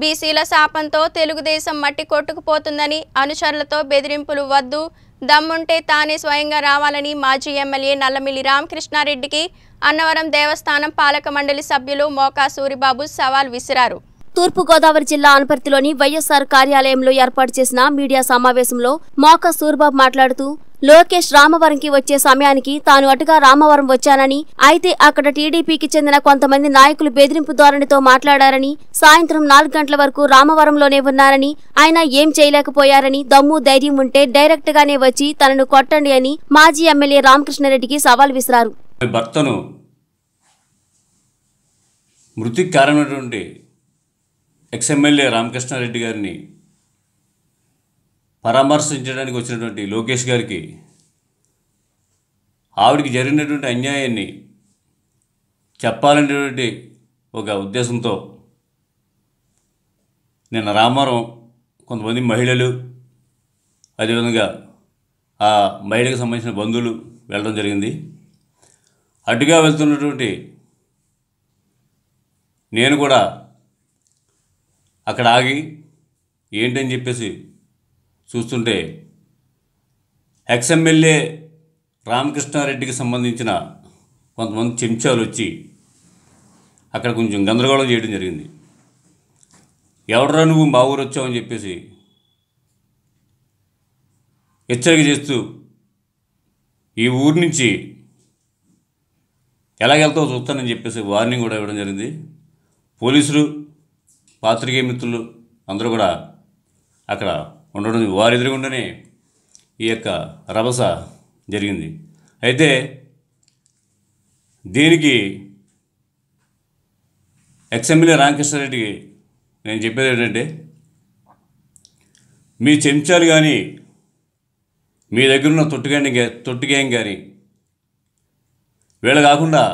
బీసీల శాపంతో తెలుగుదేశం మట్టి కొట్టుకుపోతుందని అనుచరులతో బెదిరింపులు వద్దు దమ్ముంటే తానే స్వయంగా రావాలని మాజీ ఎమ్మెల్యే నల్లమిల్లి రామకృష్ణారెడ్డికి అన్నవరం దేవస్థానం పాలక మండలి సభ్యులు మోకా సూరిబాబు సవాల్ విసిరారు తూర్పుగోదావరి జిల్లా అనపర్తిలోని వైఎస్సార్ కార్యాలయంలో ఏర్పాటు చేసిన మీడియా సమావేశంలో మోకా సూరిబాబు మాట్లాడుతూ లోకేష్ రామవరంకి వచ్చే సమయానికి తాను అటుగా రామవరం వచ్చానని అయితే అక్కడ టీడీపీకి చెందిన కొంతమంది నాయకులు బెదిరింపు ధోరణితో మాట్లాడారని సాయంత్రం నాలుగు గంటల వరకు రామవరంలోనే ఉన్నారని ఆయన ఏం చేయలేకపోయారని దమ్ము ధైర్యం ఉంటే డైరెక్ట్ గానే వచ్చి తనను కొట్టండి అని మాజీ ఎమ్మెల్యే రామకృష్ణారెడ్డికి సవాల్ విసిరారు మృతికి కారణమైనటువంటి ఎమ్మెల్యే రామకృష్ణారెడ్డి గారిని పరామర్శించడానికి వచ్చినటువంటి లోకేష్ గారికి ఆవిడికి జరిగినటువంటి అన్యాయాన్ని చెప్పాలనేటువంటి ఒక ఉద్దేశంతో నిన్న రామారం కొంతమంది మహిళలు అదేవిధంగా ఆ మహిళకు సంబంధించిన బంధువులు వెళ్ళడం జరిగింది అటుగా వెళ్తున్నటువంటి నేను కూడా అక్కడ ఆగి ఏంటని చెప్పేసి చూస్తుంటే ఎక్స్ఎమ్మెల్యే రామకృష్ణారెడ్డికి సంబంధించిన కొంతమంది చెంచాలు వచ్చి అక్కడ కొంచెం గందరగోళం చేయడం జరిగింది ఎవడరా నువ్వు మా ఊరు వచ్చావని చెప్పేసి హెచ్చరిక చేస్తూ ఈ ఊరు నుంచి ఎలాగెళ్తావో చూస్తానని చెప్పేసి వార్నింగ్ కూడా ఇవ్వడం జరిగింది పోలీసులు పాత్రికేయ మిత్రులు అందరూ కూడా అక్కడ ఉండడం వారి ఎదురుగుండానే ఈ యొక్క రభస జరిగింది అయితే దీనికి ఎక్సెంబ్లీ రామకృష్ణారెడ్డికి నేను చెప్పేది ఏంటంటే మీ చెంచాలు కానీ మీ దగ్గర ఉన్న తొట్టుగాని తొట్టుగేయం కానీ వీళ్ళ కాకుండా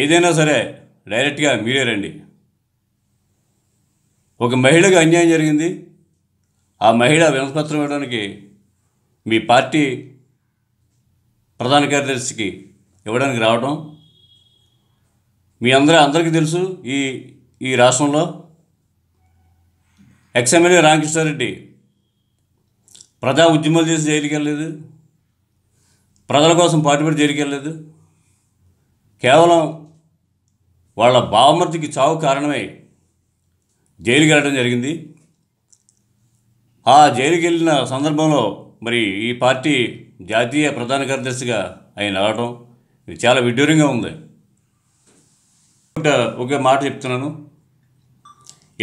ఏదైనా సరే డైరెక్ట్గా మీరే రండి ఒక మహిళకు అన్యాయం జరిగింది ఆ మహిళ వినతిపత్రం ఇవ్వడానికి మీ పార్టీ ప్రధాన కార్యదర్శికి ఇవ్వడానికి రావడం మీ అందరూ అందరికీ తెలుసు ఈ ఈ రాష్ట్రంలో ఎక్స్ఎమ్మెల్యే రామకృష్ణారెడ్డి ప్రజా ఉద్యమాలు చేసి జైలుకి వెళ్ళలేదు ప్రజల కోసం పాటుపడి జైలుకి వెళ్ళలేదు కేవలం వాళ్ళ బావమర్తికి చావు కారణమై జైలుకి వెళ్ళడం జరిగింది ఆ జైలుకి వెళ్ళిన సందర్భంలో మరి ఈ పార్టీ జాతీయ ప్రధాన కార్యదర్శిగా ఆయన రావడం ఇది చాలా విడ్డూరంగా ఉంది ఒకే మాట చెప్తున్నాను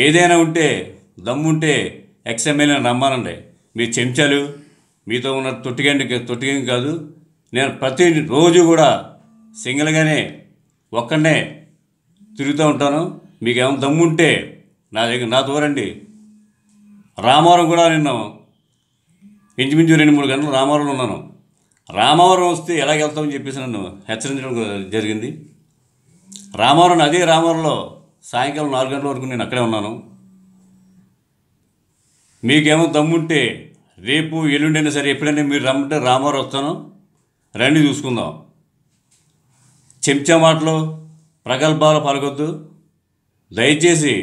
ఏదైనా ఉంటే దమ్ముంటే ఎక్స్ఎమ్మెల్యేని నమ్మానండి మీ చెంచాలు మీతో ఉన్న తొట్టిగండి తొట్టిగం కాదు నేను ప్రతి రోజు కూడా సింగిల్గానే ఒక్కనే తిరుగుతూ ఉంటాను మీకు ఏమైనా దమ్ముంటే నా దగ్గర నా దూరండి రామవరం కూడా నిన్న ఇంచుమించు రెండు మూడు గంటలు రామవరంలో ఉన్నాను రామవరం వస్తే ఎలాగ వెళ్తామని చెప్పేసి నన్ను హెచ్చరించడం జరిగింది రామవరం అదే రామవరంలో సాయంకాలం నాలుగు గంటల వరకు నేను అక్కడే ఉన్నాను మీకేమో దమ్ముంటే రేపు ఎల్లుండైనా సరే ఎప్పుడైనా మీరు రమ్మంటే రామవరం వస్తాను రండి చూసుకుందాం చెంచా మాటలు ప్రగల్భాలు పలకొద్దు దయచేసి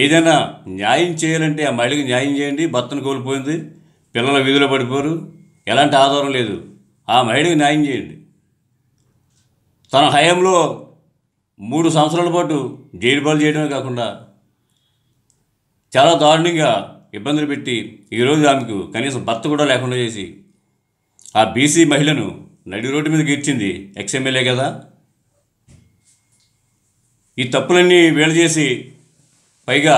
ఏదైనా న్యాయం చేయాలంటే ఆ మహిళకి న్యాయం చేయండి భర్తను కోల్పోయింది పిల్లల వీధిలో పడిపోరు ఎలాంటి ఆధారం లేదు ఆ మహిళకి న్యాయం చేయండి తన హయాంలో మూడు సంవత్సరాల పాటు జైలు పాలు చేయడమే కాకుండా చాలా దారుణంగా ఇబ్బందులు పెట్టి ఈరోజు ఆమెకు కనీసం భర్త కూడా లేకుండా చేసి ఆ బీసీ మహిళను నడి రోడ్డు మీదకి ఇచ్చింది ఎక్స్ఎమ్మెల్యే కదా ఈ తప్పులన్నీ వేళ చేసి పైగా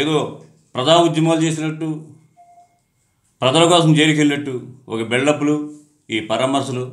ఏదో ప్రజా ఉద్యమాలు చేసినట్టు ప్రజల కోసం జైలుకెళ్ళినట్టు ఒక బిల్డప్లు ఈ పరామర్శలు